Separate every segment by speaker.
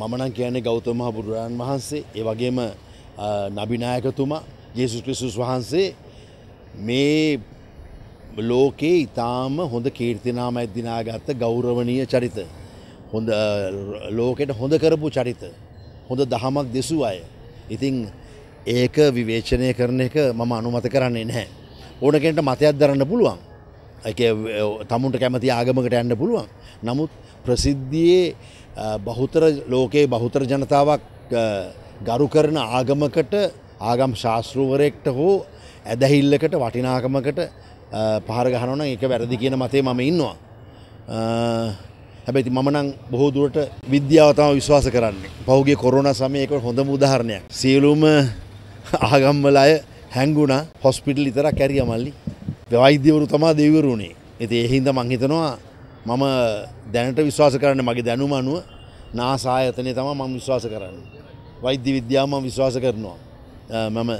Speaker 1: මමනම් කියන්නේ ගෞතම බුදුරාණන් වහන්සේ ඒ වගේම නබිනායකතුමා ජේසුස් ක්‍රිස්තුස් වහන්සේ මේ ලෝකේ ඉතාම හොඳ කීර්තිනාම ඇද්දිනාගත්ත ගෞරවනීය චරිත හොඳ ලෝකෙට හොඳ කරපු චරිත හොඳ දහමක් දෙසු අය ඉතිං ඒක විවේචනය කරන එක මම අනුමත කරන්නේ නැහැ ඕන කෙනට මතයක් දරන්න පුළුවන් තමුන්ට කැමති ආගමකට යන්න පුළුවන්. නමුත් ප්‍රසිද්ධියේ බහුතර ලෝකයේ බහුතර ජනතාවක් ගරු කරන ආගමකට ආගම් ශාස්තෘවරයෙක්ට හෝ ඇදැහිල්ලකට වටිනාකමකට පහර ගහනවන එක වැරදි කියන මතේ මම ඉන්නවා. හැබැති මනං බොහෝ දුරට විද්‍යාවතම විශ්වාස කරන්නේ. පහුගේ කොරුණ සමයකට හොඳ මුදාහරණයක්. සියලුම ආගම්වල අය හැංගුණ හොස්පිටල් ඉතර කැරිය මල්ලි වෛද්‍යවරු තමා දෙවරුණේ ඇති එහින්ද මංහිතනවා මම දැනට විශ්වාස කරන්න මගේ දැනුම අනුව නාසායතනය තම මම විශ්වාස කරන්න. වෛද්‍ය විද්‍යාම විශ්වාස කරනවා. මම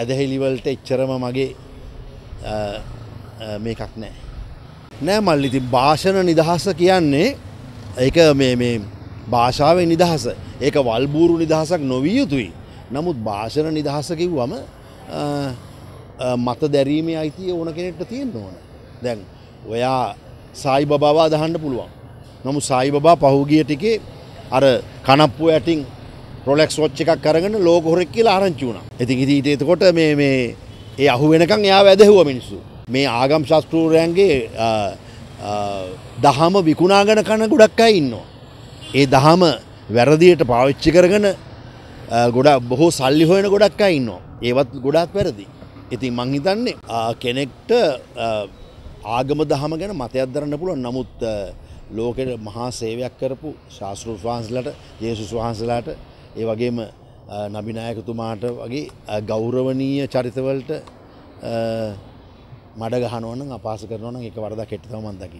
Speaker 1: ඇදහෙලිවලට එච්චරම මගේ මේකක් නෑ. නෑ මල්ලිති භාෂණ නිදහස කියන්නේ ඒක මේ භාෂාවේ නිදහස ඒක වල්බූරු නිදහසක් නොවිය යුතුයි. නමුත් භාෂණ නිදහස කිව්වම මත දැරීමේ අයිතිය ඕන කෙනෙක්ට තියෙන්න ඕන. දැන් ඔයා සායි බබාව අදහන්න පුළුවන්. නමු සායි බබා පහුගිය ටිකේ අර කනප්පු ඇටින් රොලෙක්ස් වොච් එකක් අරගෙන ලෝක හොරෙක් කියලා ආරංචි වුණා. ඉතින් ඉතින් එතකොට මේ මේ ඒ අහු වෙනකන් එයා වැදහුවා මිනිස්සු. මේ ආගම් ශාස්ත්‍රූරයන්ගේ දහම විකුණාගෙන කන ගොඩක් අය ඉන්නවා. ඒ දහම වැරදියට පාවිච්චි කරගෙන ගොඩක් බොහෝ සල්ලි හොයන ගොඩක් අය ඉන්නවා. ඒවත් ගොඩක් වැරදි. ඉතින් මං හිතන්නේ කෙනෙක්ට ආගම දහම ගැන මතයක් දරන්න පුළුවන් නමුත් ලෝකෙට මහා සේවයක් කරපු ශාස්තෘත් වහන්සලට යේසුස් වහන්සලාට ඒ වගේම නබිනායකතුමාට වගේ ගෞරවනීය චරිතවලට මඩ ගහනවන අපාස කරනවන එක වරදා කෙට්ටතව මන්දකි